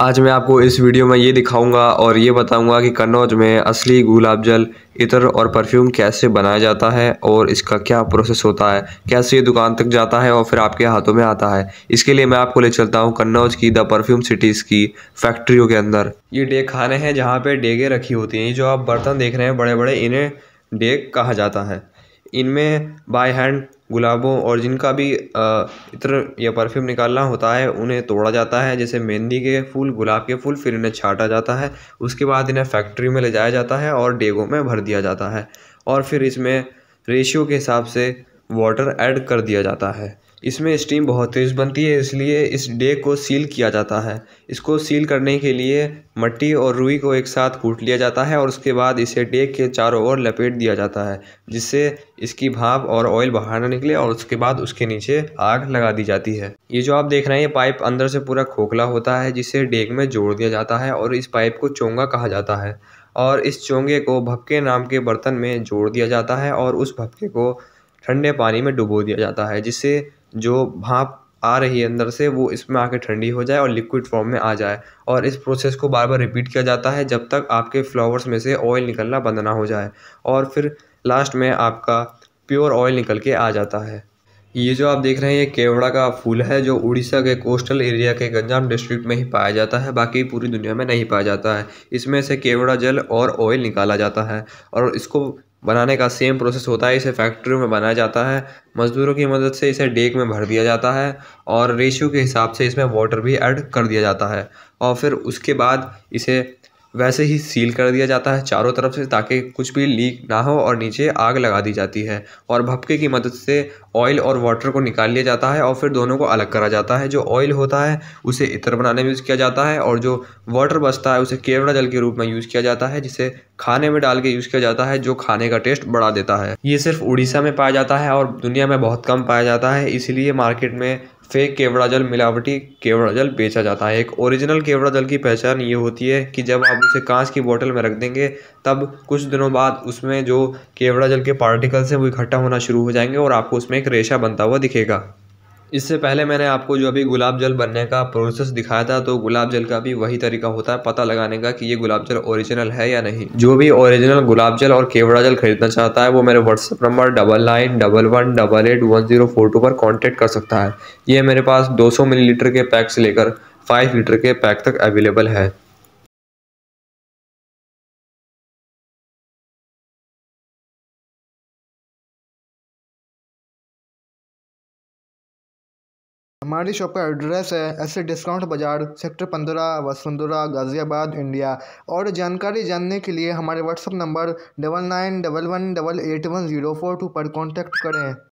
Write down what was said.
आज मैं आपको इस वीडियो में ये दिखाऊंगा और ये बताऊंगा कि कन्नौज में असली गुलाब जल इतर और परफ्यूम कैसे बनाया जाता है और इसका क्या प्रोसेस होता है कैसे ये दुकान तक जाता है और फिर आपके हाथों में आता है इसके लिए मैं आपको ले चलता हूँ कन्नौज की द परफ्यूम सिटीज़ की फैक्ट्रियों के अंदर ये डेग खाने हैं जहाँ पर डेगे रखी होती हैं जो आप बर्तन देख रहे हैं बड़े बड़े इन्हें डेग कहा जाता है इनमें बाय हैंड गुलाबों और जिनका भी इत्र या परफ्यूम निकालना होता है उन्हें तोड़ा जाता है जैसे मेहंदी के फूल गुलाब के फूल फिर इन्हें छाटा जाता है उसके बाद इन्हें फैक्ट्री में ले जाया जाता है और डेगों में भर दिया जाता है और फिर इसमें रेशियो के हिसाब से वाटर ऐड कर दिया जाता है इसमें स्टीम बहुत तेज़ बनती है इसलिए इस डे को सील किया जाता है इसको सील करने के लिए मट्टी और रुई को एक साथ कूट लिया जाता है और उसके बाद इसे डे के चारों ओर लपेट दिया जाता है जिससे इसकी भाप और ऑयल बाहर ना निकले और उसके बाद उसके नीचे आग लगा दी जाती है ये जो आप देख रहे हैं ये पाइप अंदर से पूरा खोखला होता है जिसे डेग में जोड़ दिया जाता है और इस पाइप को चोंगा कहा जाता है और इस चोंगे को भपके नाम के बर्तन में जोड़ दिया जाता है और उस भपके को ठंडे पानी में डुबो दिया जाता है जिससे जो भाप आ रही है अंदर से वो इसमें आके ठंडी हो जाए और लिक्विड फॉर्म में आ जाए और इस प्रोसेस को बार बार रिपीट किया जाता है जब तक आपके फ्लावर्स में से ऑयल निकलना बंद ना हो जाए और फिर लास्ट में आपका प्योर ऑयल निकल के आ जाता है ये जो आप देख रहे हैं ये केवड़ा का फूल है जो उड़ीसा के कोस्टल एरिया के गंजाम डिस्ट्रिक्ट में ही पाया जाता है बाकी पूरी दुनिया में नहीं पाया जाता है इसमें से केवड़ा जल और ऑयल निकाला जाता है और इसको बनाने का सेम प्रोसेस होता है इसे फैक्ट्रियों में बनाया जाता है मज़दूरों की मदद से इसे डेक में भर दिया जाता है और रेशियो के हिसाब से इसमें वाटर भी ऐड कर दिया जाता है और फिर उसके बाद इसे वैसे ही सील कर दिया जाता है चारों तरफ से ताकि कुछ भी लीक ना हो और नीचे आग लगा दी जाती है और भपके की मदद से ऑयल और वाटर को निकाल लिया जाता है और फिर दोनों को अलग करा जाता है जो ऑयल होता है उसे इतर बनाने में यूज़ किया जाता है और जो वाटर बचता है उसे केवड़ा जल के रूप में यूज़ किया जाता है जिसे खाने में डाल के यूज़ किया जाता है जो खाने का टेस्ट बढ़ा देता है ये सिर्फ उड़ीसा में पाया जाता है और दुनिया में बहुत कम पाया जाता है इसीलिए मार्केट में फेक केवड़ा जल मिलावटी केवड़ा जल बेचा जाता है एक ओरिजिनल केवड़ा जल की पहचान ये होती है कि जब आप उसे कांच की बोतल में रख देंगे तब कुछ दिनों बाद उसमें जो केवड़ा जल के पार्टिकल्स हैं वो इकट्ठा होना शुरू हो जाएंगे और आपको उसमें एक रेशा बनता हुआ दिखेगा इससे पहले मैंने आपको जो अभी गुलाब जल बनने का प्रोसेस दिखाया था तो गुलाब जल का भी वही तरीका होता है पता लगाने का कि ये गुलाब जल ओरिजिनल है या नहीं जो भी ओरिजिनल गुलाब जल और केवड़ा जल खरीदना चाहता है वो मेरे WhatsApp number double nine double one double eight one zero four two पर कॉन्टेक्ट कर सकता है ये मेरे पास दो सौ मिलीलीटर के पैक से लेकर फाइव लीटर के पैक तक अवेलेबल है हमारी शॉप का एड्रेस है एस डिस्काउंट बाज़ार सेक्टर पंद्रह वसुंधरा गाज़ियाबाद इंडिया और जानकारी जानने के लिए हमारे WhatsApp number double nine double one double eight one zero four two पर कॉन्टैक्ट करें